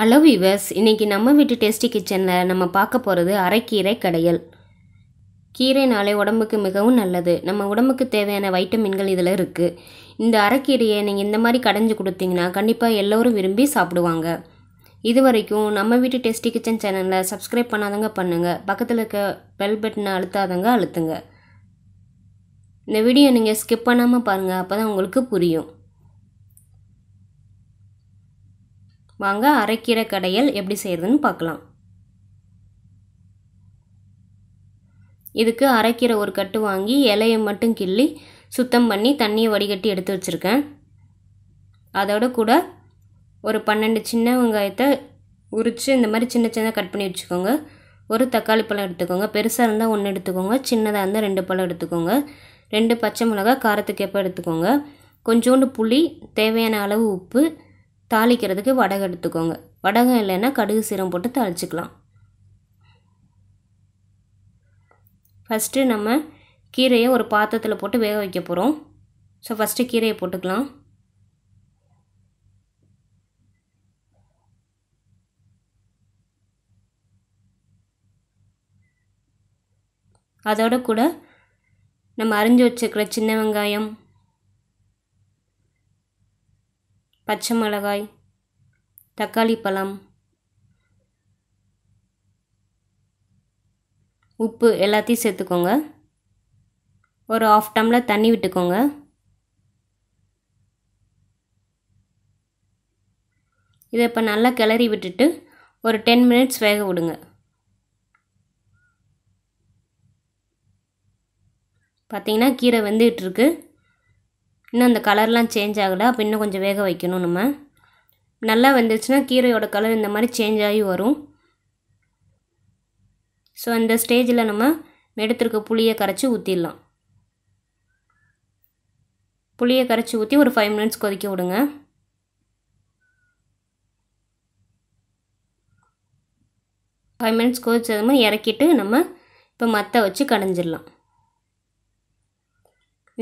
hello viewers இன்றைக்கி நம்ம வீட்டு டேஸ்டி கிச்சனில் நம்ம பார்க்க போகிறது அரைக்கீரை கடையல் கீரைனாலே உடம்புக்கு மிகவும் நல்லது நம்ம உடம்புக்கு தேவையான வைட்டமின்கள் இதில் இருக்குது இந்த அரைக்கீரையை நீங்கள் இந்த மாதிரி கடைஞ்சி கொடுத்தீங்கன்னா கண்டிப்பாக எல்லோரும் விரும்பி சாப்பிடுவாங்க இது வரைக்கும் நம்ம வீட்டு டேஸ்டி கிச்சன் சேனலில் சப்ஸ்கிரைப் பண்ணாதங்க பண்ணுங்கள் பக்கத்தில் இருக்க பெல் பட்டனை அழுத்தாதங்க அழுத்துங்க இந்த வீடியோ நீங்கள் ஸ்கிப் பண்ணாமல் பாருங்கள் அப்போ தான் உங்களுக்கு புரியும் வாங்க அரைக்கீரை கடையல் எப்படி செய்கிறதுன்னு பார்க்கலாம் இதுக்கு அரைக்கீரை ஒரு கட்டு வாங்கி இலையை மட்டும் கிள்ளி சுத்தம் பண்ணி தண்ணியை வடிகட்டி எடுத்து வச்சுருக்கேன் அதோட கூட ஒரு பன்னெண்டு சின்ன வெங்காயத்தை உரித்து இந்த மாதிரி சின்ன சின்ன கட் பண்ணி வச்சுக்கோங்க ஒரு தக்காளி பழம் எடுத்துக்கோங்க பெருசாக இருந்தால் ஒன்று எடுத்துக்கோங்க சின்னதாக இருந்தால் ரெண்டு பழம் எடுத்துக்கோங்க ரெண்டு பச்சை மிளகா காரத்துக்கு எடுத்துக்கோங்க கொஞ்சோண்டு புளி தேவையான அளவு உப்பு தாளிக்கிறதுக்கு வடகம் எடுத்துக்கோங்க வடகம் இல்லைன்னா கடுகு சீரம் போட்டு தாளிச்சிக்கலாம் ஃபஸ்ட்டு நம்ம கீரையை ஒரு பாத்திரத்தில் போட்டு வேக வைக்க போகிறோம் ஸோ ஃபஸ்ட்டு கீரையை போட்டுக்கலாம் அதோட கூட நம்ம அரிஞ்சு வச்சுக்கிற சின்ன வெங்காயம் பச்சை மிளகாய் தக்காளி பழம் உப்பு எல்லாத்தையும் சேர்த்துக்கோங்க ஒரு ஆஃப் டம்ளர் தண்ணி விட்டுக்கோங்க இதை இப்போ நல்லா கிளறி விட்டுட்டு ஒரு டென் மினிட்ஸ் வேக விடுங்க பார்த்திங்கன்னா கீரை இருக்குது இன்னும் அந்த கலர்லாம் சேஞ்ச் ஆகலை அப்போ இன்னும் கொஞ்சம் வேக வைக்கணும் நம்ம நல்லா வந்துச்சுன்னா கீரையோட கலர் இந்த மாதிரி சேஞ்ச் ஆகி வரும் ஸோ அந்த ஸ்டேஜில் நம்ம எடுத்துருக்க புளியை கரைச்சி ஊற்றிடலாம் புளியை கரைச்சி ஊற்றி ஒரு ஃபைவ் மினிட்ஸ் கொதிக்க விடுங்க ஃபைவ் மினிட்ஸ் கொதிச்சதுமே இறக்கிட்டு நம்ம இப்போ மற்ற வச்சு கடைஞ்சிடலாம்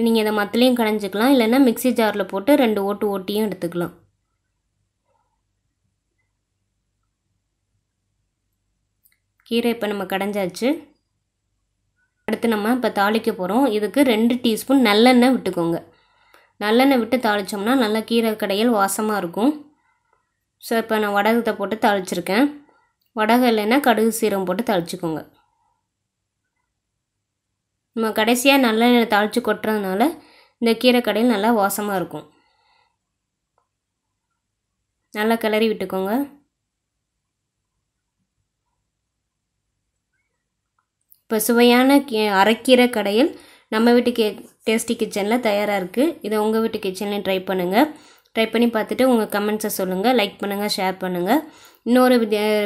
நீங்கள் இதை மத்திலையும் கடைஞ்சிக்கலாம் இல்லைன்னா மிக்சி ஜாரில் போட்டு ரெண்டு ஓட்டு ஓட்டியும் எடுத்துக்கலாம் கீரை இப்போ நம்ம கடைஞ்சாச்சு அடுத்து நம்ம இப்போ தாளிக்க போகிறோம் இதுக்கு ரெண்டு டீஸ்பூன் நல்லெண்ணெய் விட்டுக்கோங்க நல்லெண்ணெய் விட்டு தாளித்தோம்னா நல்லா கீரை கடையில் வாசமாக இருக்கும் ஸோ இப்போ நான் வடகத்தை போட்டு தாளிச்சிருக்கேன் வடகம் இல்லைன்னா கடுகு சீரம் போட்டு தாளிச்சிக்கோங்க நம்ம கடைசியாக நல்லெண்ணெய் தாளித்து கொட்டுறதுனால இந்த கீரை கடையில் நல்லா வாசமாக இருக்கும் நல்லா கிளறி விட்டுக்கோங்க இப்போ சுவையான கீ அரைக்கீரை கடையில் நம்ம வீட்டு கே டேஸ்டி கிச்சனில் தயாராக இருக்குது இதை உங்கள் வீட்டு கிச்சன்லேயும் ட்ரை பண்ணுங்கள் ட்ரை பண்ணி பார்த்துட்டு உங்கள் கமெண்ட்ஸை சொல்லுங்கள் லைக் பண்ணுங்கள் ஷேர் பண்ணுங்கள் இன்னொரு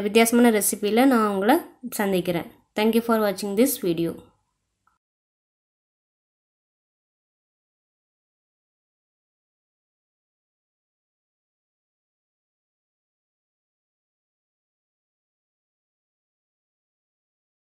வித்தியாசமான ரெசிப்பியில் நான் உங்களை சந்திக்கிறேன் தேங்க்யூ ஃபார் வாட்சிங் திஸ் வீடியோ